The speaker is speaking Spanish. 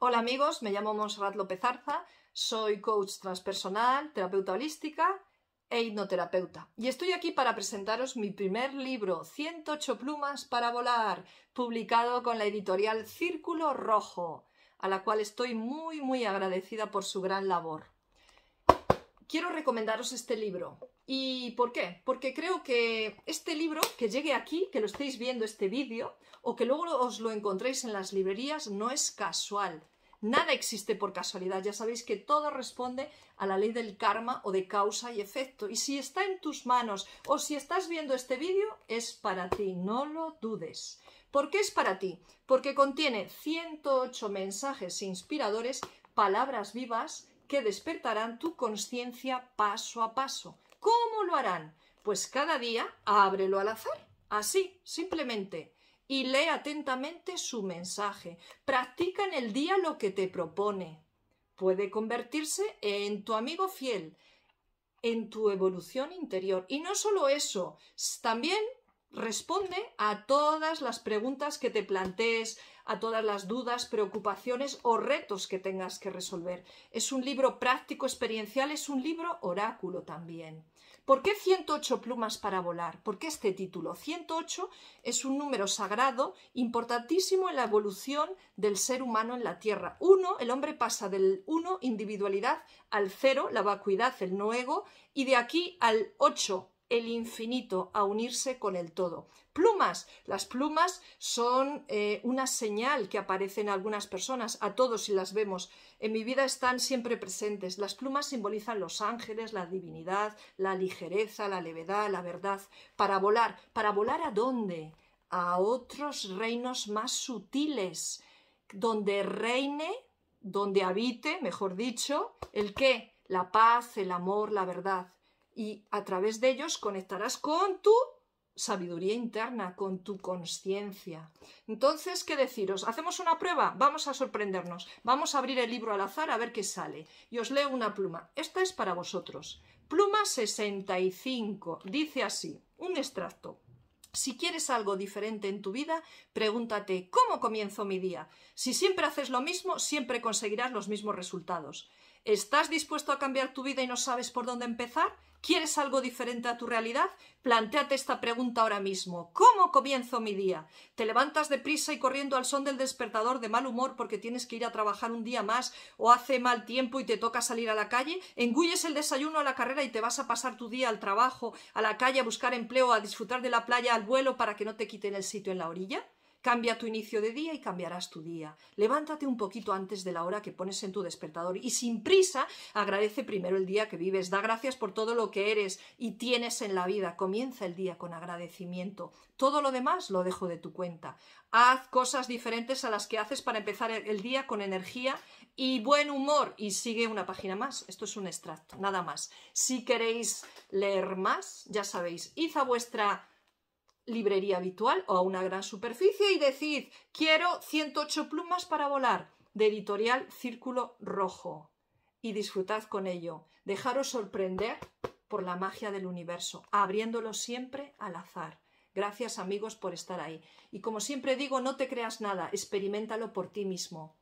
Hola amigos, me llamo Monserrat López Arza, soy coach transpersonal, terapeuta holística e hipnoterapeuta. Y estoy aquí para presentaros mi primer libro, 108 plumas para volar, publicado con la editorial Círculo Rojo, a la cual estoy muy muy agradecida por su gran labor quiero recomendaros este libro. ¿Y por qué? Porque creo que este libro que llegue aquí, que lo estéis viendo este vídeo, o que luego os lo encontréis en las librerías, no es casual. Nada existe por casualidad, ya sabéis que todo responde a la ley del karma o de causa y efecto. Y si está en tus manos o si estás viendo este vídeo, es para ti, no lo dudes. ¿Por qué es para ti? Porque contiene 108 mensajes inspiradores, palabras vivas que despertarán tu conciencia paso a paso. ¿Cómo lo harán? Pues cada día ábrelo al azar, así, simplemente, y lee atentamente su mensaje. Practica en el día lo que te propone. Puede convertirse en tu amigo fiel, en tu evolución interior. Y no solo eso, también responde a todas las preguntas que te plantees, a todas las dudas, preocupaciones o retos que tengas que resolver. Es un libro práctico, experiencial, es un libro oráculo también. ¿Por qué 108 plumas para volar? ¿Por qué este título? 108 es un número sagrado importantísimo en la evolución del ser humano en la Tierra. Uno, el hombre pasa del 1, individualidad, al 0, la vacuidad, el no ego, y de aquí al 8, el infinito a unirse con el todo. Plumas. Las plumas son eh, una señal que aparece en algunas personas, a todos si las vemos. En mi vida están siempre presentes. Las plumas simbolizan los ángeles, la divinidad, la ligereza, la levedad, la verdad. Para volar. ¿Para volar a dónde? A otros reinos más sutiles, donde reine, donde habite, mejor dicho, el qué? La paz, el amor, la verdad y a través de ellos conectarás con tu sabiduría interna, con tu conciencia. Entonces, ¿qué deciros? ¿Hacemos una prueba? Vamos a sorprendernos. Vamos a abrir el libro al azar a ver qué sale. Y os leo una pluma. Esta es para vosotros. Pluma 65. Dice así, un extracto. Si quieres algo diferente en tu vida, pregúntate, ¿cómo comienzo mi día? Si siempre haces lo mismo, siempre conseguirás los mismos resultados. ¿Estás dispuesto a cambiar tu vida y no sabes por dónde empezar? ¿Quieres algo diferente a tu realidad? Plantéate esta pregunta ahora mismo. ¿Cómo comienzo mi día? ¿Te levantas deprisa y corriendo al son del despertador de mal humor porque tienes que ir a trabajar un día más o hace mal tiempo y te toca salir a la calle? ¿Engulles el desayuno a la carrera y te vas a pasar tu día al trabajo, a la calle, a buscar empleo, a disfrutar de la playa, al vuelo para que no te quiten el sitio en la orilla? Cambia tu inicio de día y cambiarás tu día. Levántate un poquito antes de la hora que pones en tu despertador y sin prisa agradece primero el día que vives. Da gracias por todo lo que eres y tienes en la vida. Comienza el día con agradecimiento. Todo lo demás lo dejo de tu cuenta. Haz cosas diferentes a las que haces para empezar el día con energía y buen humor. Y sigue una página más. Esto es un extracto, nada más. Si queréis leer más, ya sabéis, id vuestra librería habitual o a una gran superficie y decid, quiero 108 plumas para volar, de editorial Círculo Rojo. Y disfrutad con ello. Dejaros sorprender por la magia del universo, abriéndolo siempre al azar. Gracias amigos por estar ahí. Y como siempre digo, no te creas nada, experimentalo por ti mismo.